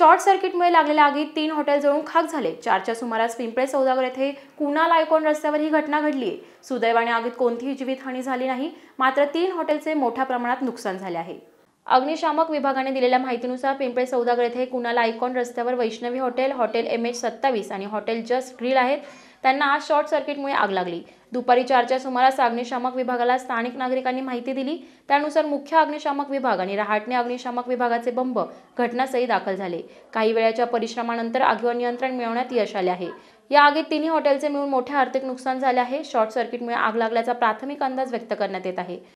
short सर्किटमुळे लागलेल्या आगीत तीन हॉटेल जळून खाक झाले चारच्या सुमारास पिंपळे सौदागर येथे कुणाल आयकॉन रस्त्यावर ही घटना घडली आहे सुदैवाने आगीत कोणतीही जीवितहानी झाली नाही मात्र तीन हॉटेलचे मोठ्या प्रमाणात नुकसान झाले आहे अग्निशामक विभागाने दिलेल्या माहितीनुसार पिंपळे सौदागर येथे कुणाल आयकॉन रस्त्यावर Vaishnavi hotel hotel M H सत्तावीस आणि हॉटेल जस्ट ग्रिल आहेत त्यांना आज शॉर्ट सर्किटमुळे आग लागली दुपारी चारच्या सुमारास अग्निशामक विभागाला स्थानिक नागरिकांनी माहिती दिली त्यानुसार मुख्य अग्निशामक विभाग आणि रहाटणे अग्निशामक विभागाचे बंब घटनास्थळी दाखल झाले काही वेळाच्या परिश्रमानंतर आगीवर नियंत्रण मिळवण्यात यश आले आहे या आगीत तिन्ही हॉटेलचे मिळून मोठे आर्थिक नुकसान झाले आहे शॉर्ट सर्किटमुळे आग लागल्याचा प्राथमिक अंदाज व्यक्त करण्यात येत आहे